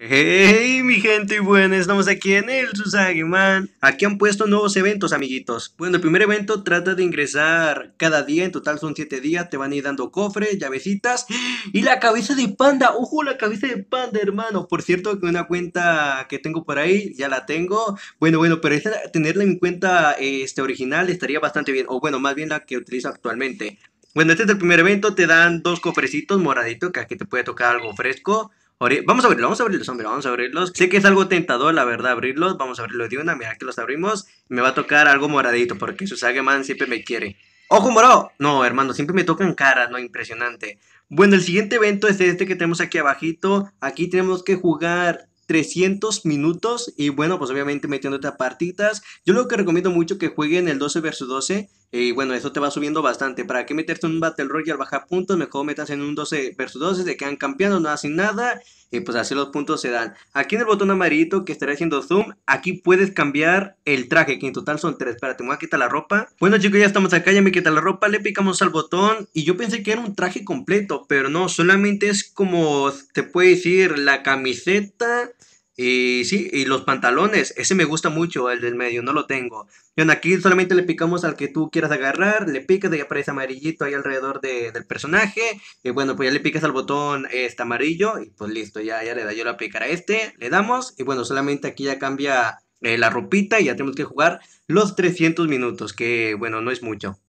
Hey, mi gente y bueno, estamos aquí en el Susagiman. Aquí han puesto nuevos eventos, amiguitos. Bueno, el primer evento trata de ingresar cada día, en total son 7 días. Te van a ir dando cofres, llavecitas y la cabeza de panda. Ojo, la cabeza de panda, hermano. Por cierto, que una cuenta que tengo por ahí, ya la tengo. Bueno, bueno, pero tenerla en cuenta este, original estaría bastante bien. O bueno, más bien la que utilizo actualmente. Bueno, este es el primer evento. Te dan dos cofrecitos moraditos, que aquí te puede tocar algo fresco Vamos a abrirlos, vamos a abrirlos, hombre, vamos a abrirlos. Sé que es algo tentador, la verdad, abrirlos. Vamos a abrirlos de una, mira que los abrimos. Me va a tocar algo moradito, porque su Sageman siempre me quiere. ¡Ojo morado! No, hermano, siempre me tocan caras, ¿no? Impresionante. Bueno, el siguiente evento es este que tenemos aquí abajito. Aquí tenemos que jugar 300 minutos y bueno, pues obviamente metiéndote a partitas. Yo lo que recomiendo mucho que jueguen el 12 versus 12 y eh, bueno, eso te va subiendo bastante. ¿Para qué meterte en un Battle Royale baja puntos? Mejor metas en un 12 versus 12, te quedan campeando, no hacen nada. Y pues así los puntos se dan. Aquí en el botón amarito que estará haciendo zoom, aquí puedes cambiar el traje, que en total son tres. Espérate, me voy a quitar la ropa. Bueno chicos, ya estamos acá, ya me quita la ropa, le picamos al botón. Y yo pensé que era un traje completo, pero no, solamente es como, te puede decir, la camiseta... Y sí, y los pantalones, ese me gusta mucho, el del medio, no lo tengo. Bueno, aquí solamente le picamos al que tú quieras agarrar, le picas y aparece amarillito ahí alrededor del personaje. Y bueno, pues ya le picas al botón este amarillo y pues listo, ya, ya le da, yo la pica. a este, le damos y bueno, solamente aquí ya cambia eh, la ropita y ya tenemos que jugar los 300 minutos, que bueno, no es mucho.